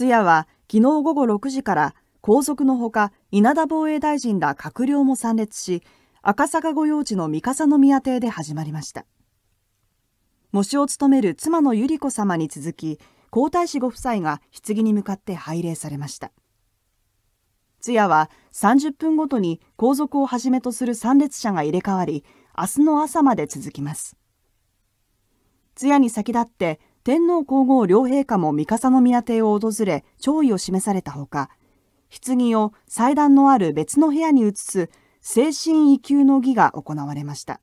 通夜は昨日午後6時から皇族のほか稲田防衛大臣ら閣僚も参列し赤坂御用地の三笠宮邸で始まりました喪主を務める妻の百合子様に続き皇太子ご夫妻が棺に向かって拝礼されました通夜は30分ごとに皇族をはじめとする参列者が入れ替わり明日の朝まで続きます通夜に先立って天皇皇后両陛下も三笠宮邸を訪れ弔意を示されたほか棺を祭壇のある別の部屋に移す精神遺宮の儀が行われました